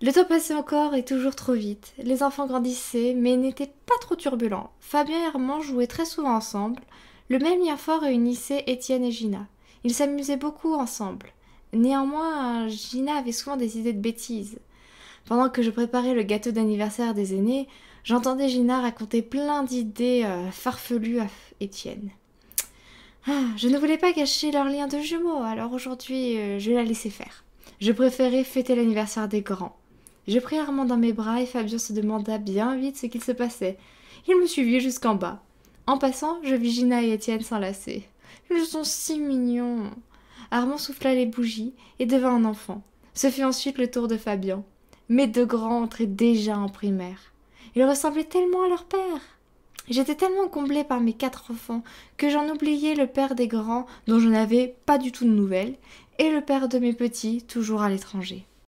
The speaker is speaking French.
Le temps passait encore et toujours trop vite. Les enfants grandissaient, mais n'étaient pas trop turbulents. Fabien et Armand jouaient très souvent ensemble. Le même lien fort réunissait Étienne et Gina. Ils s'amusaient beaucoup ensemble. Néanmoins, Gina avait souvent des idées de bêtises. Pendant que je préparais le gâteau d'anniversaire des aînés, j'entendais Gina raconter plein d'idées euh, farfelues à Étienne. Ah, je ne voulais pas gâcher leur lien de jumeaux, alors aujourd'hui, euh, je la laissais faire. Je préférais fêter l'anniversaire des grands. Je pris Armand dans mes bras et Fabien se demanda bien vite ce qu'il se passait. Il me suivit jusqu'en bas. En passant, je vis Gina et Étienne s'enlacer. Ils sont si mignons. Armand souffla les bougies et devint un enfant. Ce fut ensuite le tour de Fabien. Mes deux grands entraient déjà en primaire. Ils ressemblaient tellement à leur père. J'étais tellement comblée par mes quatre enfants que j'en oubliais le père des grands dont je n'avais pas du tout de nouvelles et le père de mes petits toujours à l'étranger.